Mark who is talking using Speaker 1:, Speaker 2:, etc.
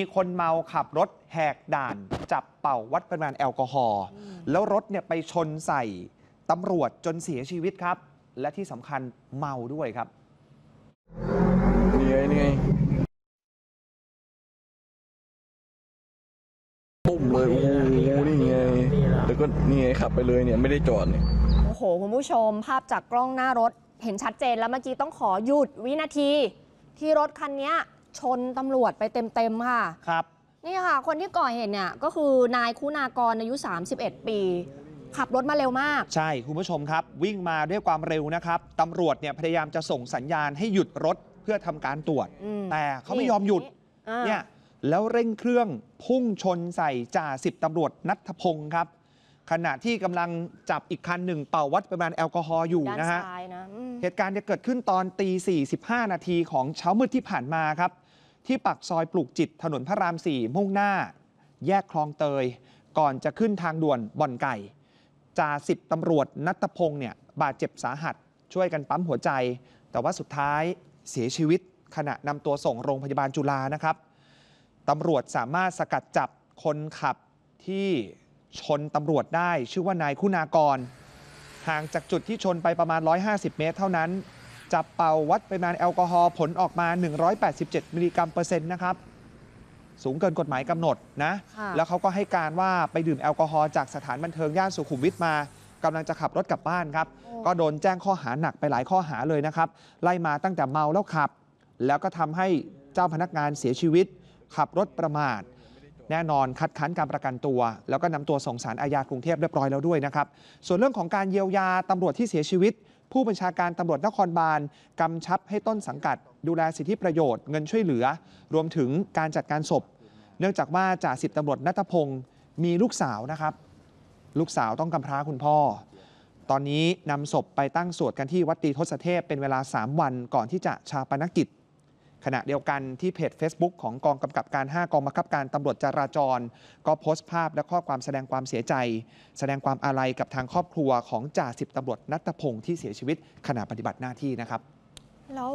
Speaker 1: มีคนเมาขับรถแหกด่าน จับเป่าวัดปริมาณแอลกอฮอล์แล้วรถเนี่ยไปชนใส่ตำรวจจนเสียชีวิตครับ และที่สำคัญเมาด้วยครับนี่ไงนี่ไง
Speaker 2: ปุ๊มเลยโอ้โหนี่ไงแล้วก็นี่ไงขับไปเลยเนี่ยไม่ได้จอดเนี่ยโอ้โห คุณผู้ชมภาพจากกล้องหน้ารถเห็นชัดเจนแล้วเมื่อกี้ต้องขอหยุดวินาทีที่รถคันนี้ชนตำรวจไปเต็มๆค่ะ ครับ นี่ค่ะ คนที่ก่อเหตุเนี่ยก็คือนายคุณากรอายุ 31 ปี ขับรถมา
Speaker 1: เร็วมาก ใช่ คุณผู้ชมครับ วิ่งมาด้วยความเร็วนะครับ ตำรวจเนี่ยพยายามจะส่งสัญญาณให้หยุดรถเพื่อทำการตรวจ แต่เขาไม่ยอมหยุดเนี่ยแล้วเร่งเครื่องพุ่งชนใส่ จ่าสิบตำรวจนัทพงศ์ครับ ขณะที่กำลังจับอีกคันหนึ่งเป่าวัดประมาณแอลกอฮอล์อยู่นะฮะเหตุการณ์จะเกิดขึ้นตอนตี45นาทีของเช้ามืดที่ผ่านมาครับที่ปากซอยปลูกจิตถนนพระราม4มุ่งหน้า แยกคลองเตย ก่อนจะขึ้นทางด่วนบ่อนไก่ จ่าสิบตำรวจนัตพงศ์เนี่ยบาดเจ็บสาหัส ช่วยกันปั๊มหัวใจ แต่ว่าสุดท้ายเสียชีวิตขณะนำตัวส่งโรงพยาบาลจุฬานะครับตำรวจสามารถสกัดจับคนขับที่ชนตำรวจได้ชื่อว่านายคุณากร ห่างจากจุดที่ชนไปประมาณ 150 เมตรเท่านั้นจับเป่าวัดปริมาณแอลกอฮอล์ผลออกมา 187 มิลลิกรัมเปอร์เซ็นต์นะครับ สูงเกินกฎหมายกำหนดนะ แล้วเขาก็ให้การว่าไปดื่มแอลกอฮอล์จากสถานบันเทิง ย่านสุขุมวิทมากำลังจะขับรถกลับบ้านครับ ก็โดนแจ้งข้อหาหนักไปหลายข้อหาเลยนะครับ ไล่มาตั้งแต่เมาแล้วขับ แล้วก็ทำให้เจ้าพนักงานเสียชีวิต ขับรถประมาท แน่นอนคัดค้านการประกันตัว แล้วก็นำตัวส่งสารอาญากรุงเทพเรียบร้อยแล้วด้วยนะครับส่วนเรื่องของการเยียวยาตำรวจที่เสียชีวิตผู้บัญชาการตำรวจนครบาลกำชับให้ต้นสังกัด ดูแลสิทธิประโยชน์เงินช่วยเหลือ รวมถึงการจัดการศพ เนื่องจากว่าจ่าสิบตำรวจนัทพงศ์มีลูกสาวนะครับ ลูกสาวต้องกำพร้าคุณพ่อ ตอนนี้นำศพไปตั้งสวดกันที่วัดตีทศเทพเป็นเวลา 3 วันก่อนที่จะชาปนกิจขณะเดียวกันที่เพจ Facebook ของกองกำกับการ 5 กองบังคับการตำรวจจราจร ก็โพสต์ภาพและข้อความแสดงความเสียใจ แสดงความอาลัยกับทางครอบครัวของจ่าสิบตำรวจนัทพงศ์ที่เสียชีวิตขณะปฏิบัติหน้าที่นะครับแล้ว